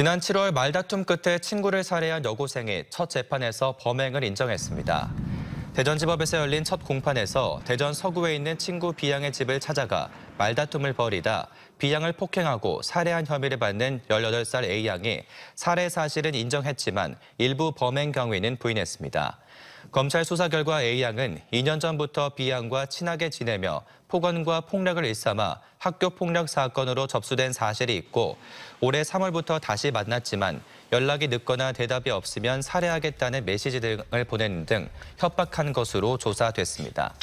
지난 7월 말다툼 끝에 친구를 살해한 여고생이 첫 재판에서 범행을 인정했습니다. 대전지법에서 열린 첫 공판에서 대전 서구에 있는 친구 B양의 집을 찾아가 말다툼을 벌이다 B양을 폭행하고 살해한 혐의를 받는 18살 A양이 살해 사실은 인정했지만 일부 범행 경위는 부인했습니다. 검찰 수사 결과 A양은 2년 전부터 B양과 친하게 지내며 폭언과 폭력을 일삼아 학교 폭력 사건으로 접수된 사실이 있고 올해 3월부터 다시 만났지만 연락이 늦거나 대답이 없으면 살해하겠다는 메시지 등을 보낸 등 협박한 것으로 조사됐습니다.